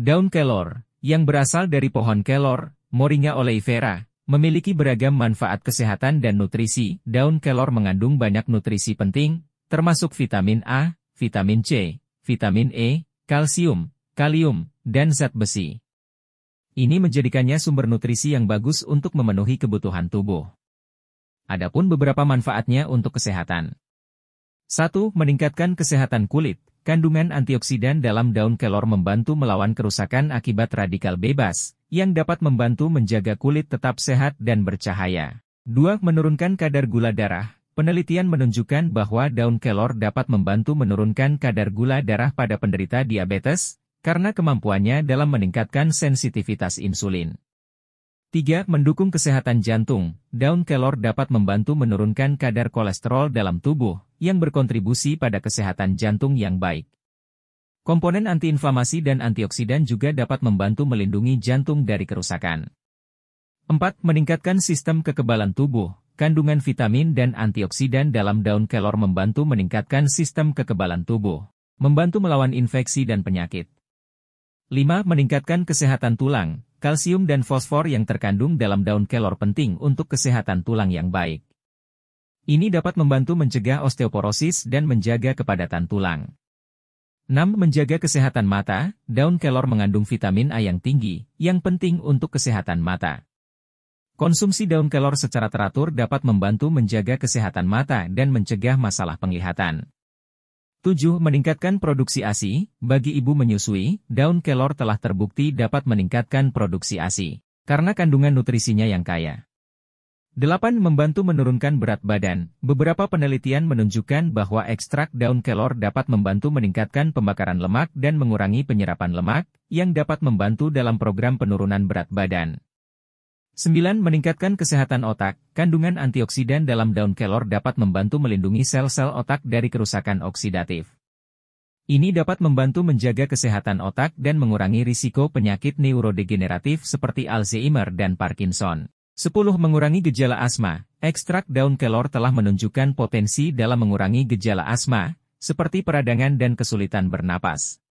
Daun kelor, yang berasal dari pohon kelor, Moringa oleifera, memiliki beragam manfaat kesehatan dan nutrisi. Daun kelor mengandung banyak nutrisi penting, termasuk vitamin A, vitamin C, vitamin E, kalsium, kalium, dan zat besi. Ini menjadikannya sumber nutrisi yang bagus untuk memenuhi kebutuhan tubuh. Adapun beberapa manfaatnya untuk kesehatan. 1. Meningkatkan kesehatan kulit. Kandungan antioksidan dalam daun kelor membantu melawan kerusakan akibat radikal bebas, yang dapat membantu menjaga kulit tetap sehat dan bercahaya. 2. Menurunkan kadar gula darah. Penelitian menunjukkan bahwa daun kelor dapat membantu menurunkan kadar gula darah pada penderita diabetes, karena kemampuannya dalam meningkatkan sensitivitas insulin. 3. Mendukung kesehatan jantung. Daun kelor dapat membantu menurunkan kadar kolesterol dalam tubuh, yang berkontribusi pada kesehatan jantung yang baik. Komponen antiinflamasi dan antioksidan juga dapat membantu melindungi jantung dari kerusakan. 4. Meningkatkan sistem kekebalan tubuh. Kandungan vitamin dan antioksidan dalam daun kelor membantu meningkatkan sistem kekebalan tubuh, membantu melawan infeksi dan penyakit. 5. Meningkatkan kesehatan tulang Kalsium dan fosfor yang terkandung dalam daun kelor penting untuk kesehatan tulang yang baik. Ini dapat membantu mencegah osteoporosis dan menjaga kepadatan tulang. 6. Menjaga kesehatan mata, daun kelor mengandung vitamin A yang tinggi, yang penting untuk kesehatan mata. Konsumsi daun kelor secara teratur dapat membantu menjaga kesehatan mata dan mencegah masalah penglihatan. 7. Meningkatkan produksi ASI, bagi ibu menyusui, daun kelor telah terbukti dapat meningkatkan produksi ASI, karena kandungan nutrisinya yang kaya. 8. Membantu menurunkan berat badan, beberapa penelitian menunjukkan bahwa ekstrak daun kelor dapat membantu meningkatkan pembakaran lemak dan mengurangi penyerapan lemak, yang dapat membantu dalam program penurunan berat badan. 9. Meningkatkan kesehatan otak, kandungan antioksidan dalam daun kelor dapat membantu melindungi sel-sel otak dari kerusakan oksidatif. Ini dapat membantu menjaga kesehatan otak dan mengurangi risiko penyakit neurodegeneratif seperti Alzheimer dan Parkinson. 10. Mengurangi gejala asma, ekstrak daun kelor telah menunjukkan potensi dalam mengurangi gejala asma, seperti peradangan dan kesulitan bernapas.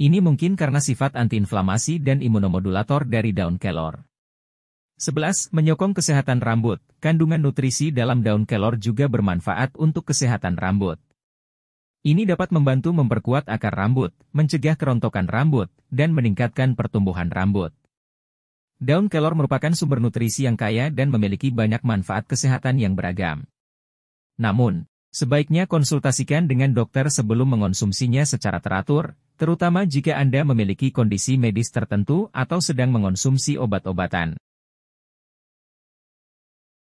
Ini mungkin karena sifat antiinflamasi dan imunomodulator dari daun kelor. 11. Menyokong kesehatan rambut. Kandungan nutrisi dalam daun kelor juga bermanfaat untuk kesehatan rambut. Ini dapat membantu memperkuat akar rambut, mencegah kerontokan rambut, dan meningkatkan pertumbuhan rambut. Daun kelor merupakan sumber nutrisi yang kaya dan memiliki banyak manfaat kesehatan yang beragam. Namun, sebaiknya konsultasikan dengan dokter sebelum mengonsumsinya secara teratur, terutama jika Anda memiliki kondisi medis tertentu atau sedang mengonsumsi obat-obatan.